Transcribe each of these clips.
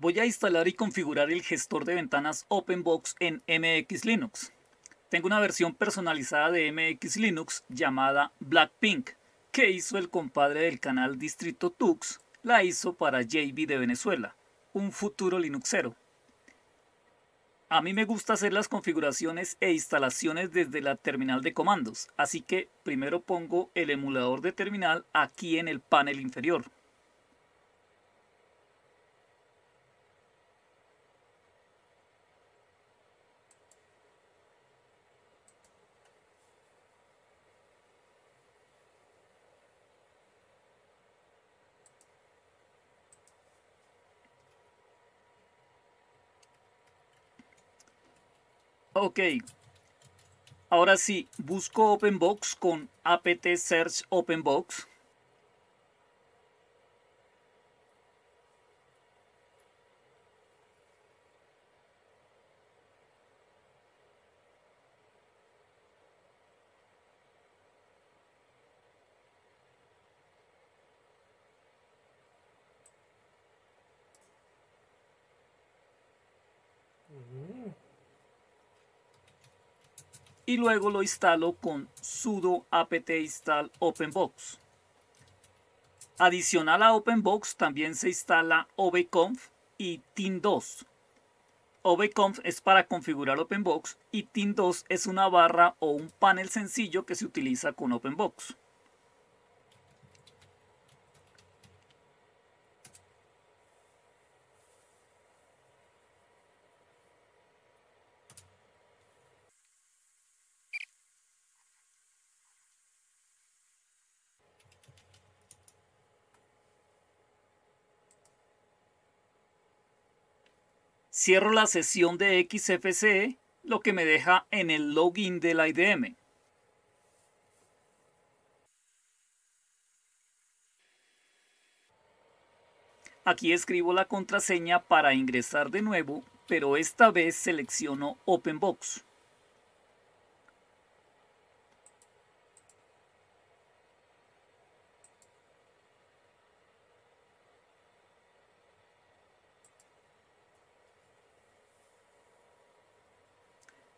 Voy a instalar y configurar el gestor de ventanas OpenBox en MX Linux. Tengo una versión personalizada de MX Linux llamada Blackpink, que hizo el compadre del canal Distrito Tux, la hizo para JB de Venezuela, un futuro Linuxero. A mí me gusta hacer las configuraciones e instalaciones desde la terminal de comandos, así que primero pongo el emulador de terminal aquí en el panel inferior. Ok. Ahora sí, busco OpenBox con apt search OpenBox. y luego lo instalo con sudo apt install openbox. Adicional a openbox también se instala obconf y tin2. Obconf es para configurar openbox y tin2 es una barra o un panel sencillo que se utiliza con openbox. Cierro la sesión de XFCE, lo que me deja en el login de la IDM. Aquí escribo la contraseña para ingresar de nuevo, pero esta vez selecciono OpenBox.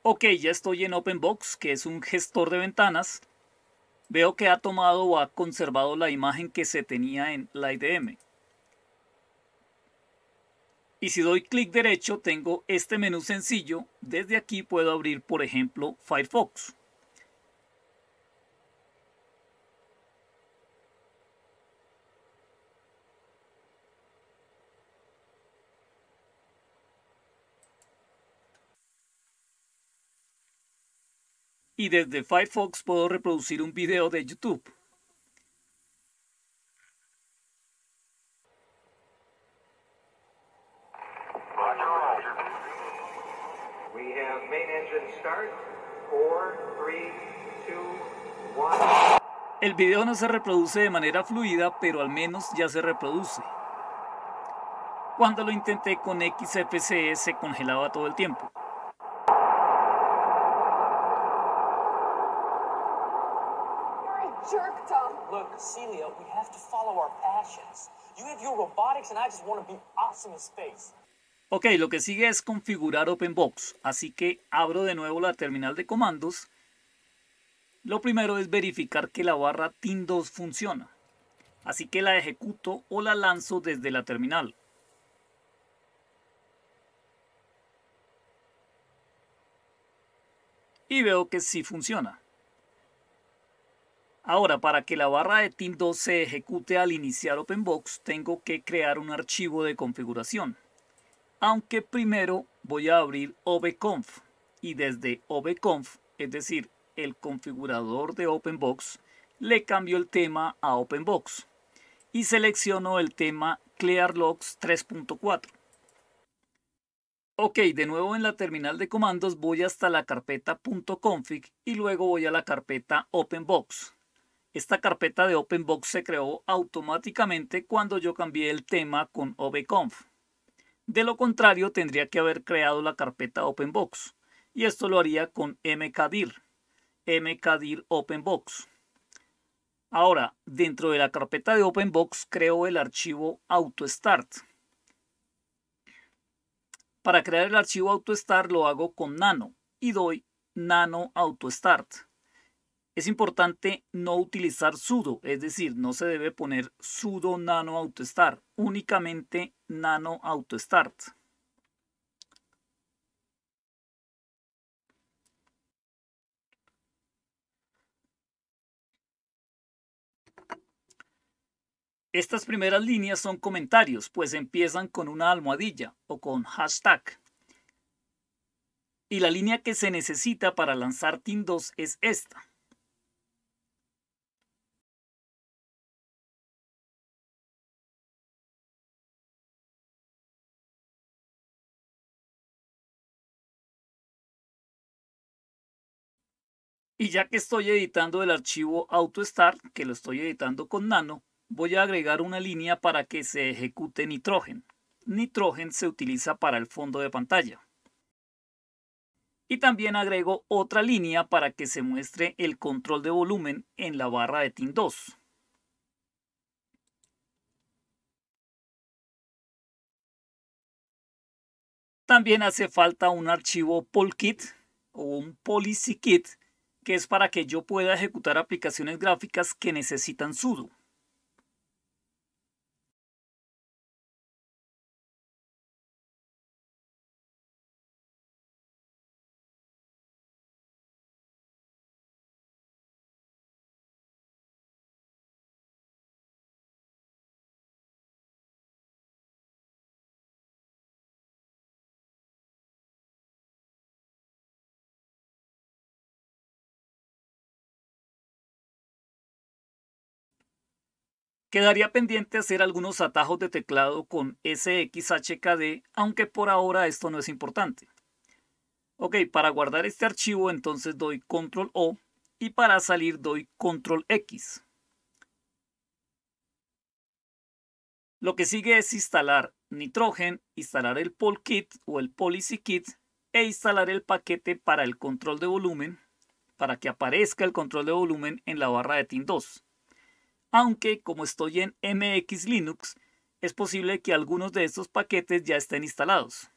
Ok, ya estoy en OpenBox, que es un gestor de ventanas. Veo que ha tomado o ha conservado la imagen que se tenía en la IDM. Y si doy clic derecho tengo este menú sencillo. Desde aquí puedo abrir, por ejemplo, Firefox. y desde Firefox puedo reproducir un video de YouTube. El video no se reproduce de manera fluida, pero al menos ya se reproduce. Cuando lo intenté con XFCE se congelaba todo el tiempo. Ok, lo que sigue es configurar OpenBox, así que abro de nuevo la terminal de comandos. Lo primero es verificar que la barra TIN2 funciona, así que la ejecuto o la lanzo desde la terminal. Y veo que sí funciona. Ahora, para que la barra de 2 se ejecute al iniciar OpenBox, tengo que crear un archivo de configuración. Aunque primero voy a abrir obconf y desde obconf, es decir, el configurador de OpenBox, le cambio el tema a OpenBox y selecciono el tema ClearLogs 3.4. Ok, de nuevo en la terminal de comandos voy hasta la carpeta .config y luego voy a la carpeta OpenBox. Esta carpeta de OpenBox se creó automáticamente cuando yo cambié el tema con obconf. De lo contrario, tendría que haber creado la carpeta OpenBox. Y esto lo haría con mkdir, mkdir OpenBox. Ahora, dentro de la carpeta de OpenBox, creo el archivo AutoStart. Para crear el archivo AutoStart lo hago con nano y doy nano AutoStart. Es importante no utilizar sudo, es decir, no se debe poner sudo nano autostart, únicamente nano autostart. Estas primeras líneas son comentarios, pues empiezan con una almohadilla o con hashtag. Y la línea que se necesita para lanzar Team 2 es esta. Y ya que estoy editando el archivo Start, que lo estoy editando con Nano, voy a agregar una línea para que se ejecute Nitrogen. Nitrogen se utiliza para el fondo de pantalla. Y también agrego otra línea para que se muestre el control de volumen en la barra de TIN 2. También hace falta un archivo polkit o un Policykit que es para que yo pueda ejecutar aplicaciones gráficas que necesitan sudo. Quedaría pendiente hacer algunos atajos de teclado con SXHKD, aunque por ahora esto no es importante. Ok, para guardar este archivo entonces doy Control O y para salir doy Control X. Lo que sigue es instalar Nitrogen, instalar el Poll Kit o el Policy Kit e instalar el paquete para el control de volumen para que aparezca el control de volumen en la barra de TIN 2 aunque como estoy en MX Linux, es posible que algunos de estos paquetes ya estén instalados.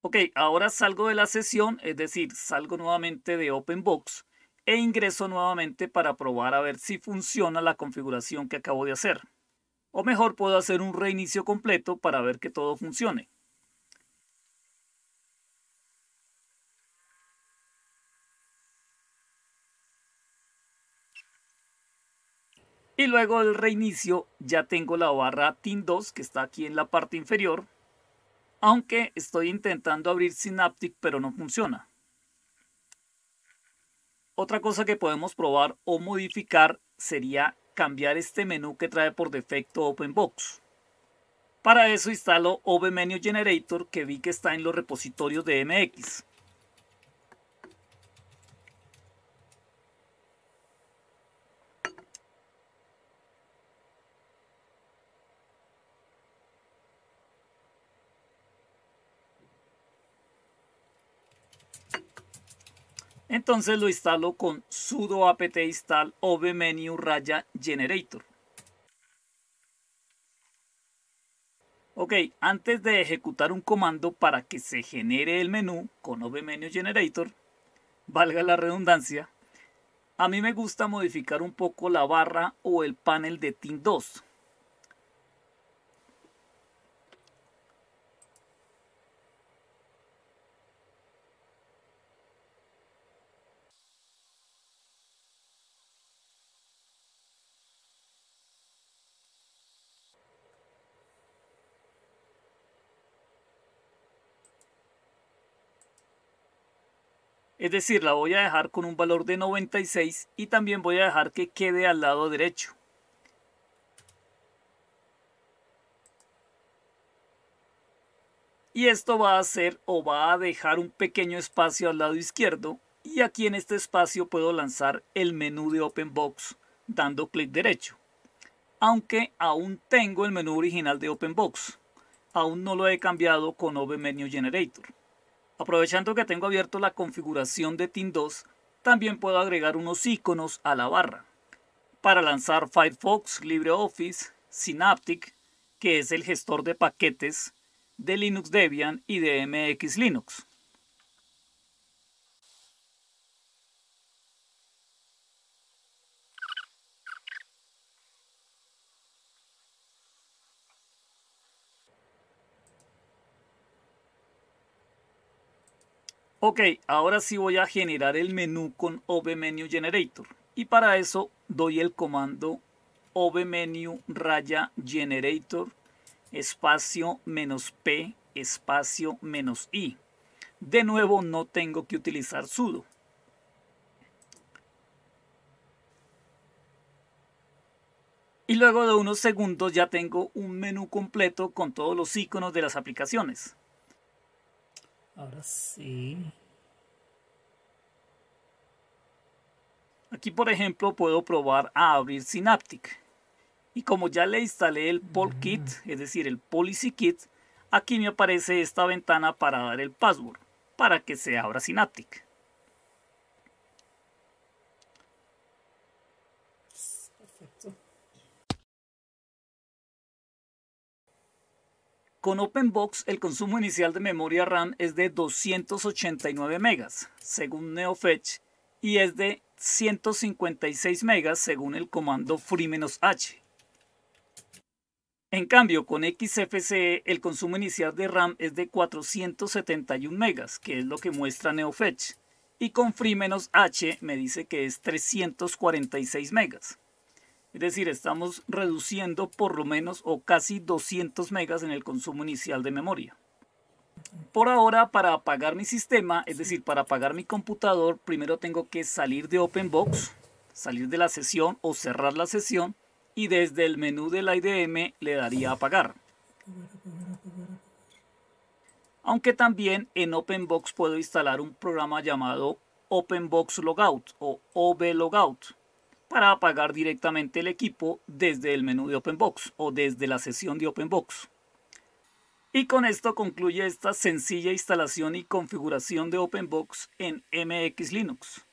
Ok, ahora salgo de la sesión, es decir, salgo nuevamente de OpenBox e ingreso nuevamente para probar a ver si funciona la configuración que acabo de hacer. O mejor puedo hacer un reinicio completo para ver que todo funcione. Y luego del reinicio ya tengo la barra TIN2 que está aquí en la parte inferior, aunque estoy intentando abrir Synaptic pero no funciona. Otra cosa que podemos probar o modificar sería cambiar este menú que trae por defecto OpenBox. Para eso instalo Menu Generator que vi que está en los repositorios de MX. Entonces lo instalo con sudo apt install obmenu raya generator. Ok, antes de ejecutar un comando para que se genere el menú con obmenu generator, valga la redundancia, a mí me gusta modificar un poco la barra o el panel de TIN 2. Es decir, la voy a dejar con un valor de 96 y también voy a dejar que quede al lado derecho. Y esto va a hacer o va a dejar un pequeño espacio al lado izquierdo y aquí en este espacio puedo lanzar el menú de Openbox dando clic derecho. Aunque aún tengo el menú original de Open Box, aún no lo he cambiado con Menu Generator. Aprovechando que tengo abierto la configuración de Team 2, también puedo agregar unos iconos a la barra. Para lanzar Firefox, LibreOffice, Synaptic, que es el gestor de paquetes de Linux Debian y de MX Linux. Ok, ahora sí voy a generar el menú con OBMenu Generator. Y para eso doy el comando OBMenu raya generator espacio menos P espacio menos I. De nuevo no tengo que utilizar sudo. Y luego de unos segundos ya tengo un menú completo con todos los iconos de las aplicaciones. Ahora sí. Aquí, por ejemplo, puedo probar a abrir Synaptic. Y como ya le instalé el PolKit, es decir, el Policy Kit, aquí me aparece esta ventana para dar el password, para que se abra Synaptic. Con OpenBox el consumo inicial de memoria RAM es de 289 megas según NeoFetch y es de 156 megas según el comando free-h. En cambio, con XFCE el consumo inicial de RAM es de 471 megas, que es lo que muestra NeoFetch, y con free-h me dice que es 346 megas. Es decir, estamos reduciendo por lo menos o casi 200 megas en el consumo inicial de memoria. Por ahora, para apagar mi sistema, es decir, para apagar mi computador, primero tengo que salir de OpenBox, salir de la sesión o cerrar la sesión y desde el menú del IDM le daría apagar. Aunque también en OpenBox puedo instalar un programa llamado OpenBox Logout o OB Logout para apagar directamente el equipo desde el menú de OpenBox o desde la sesión de OpenBox. Y con esto concluye esta sencilla instalación y configuración de OpenBox en MX Linux.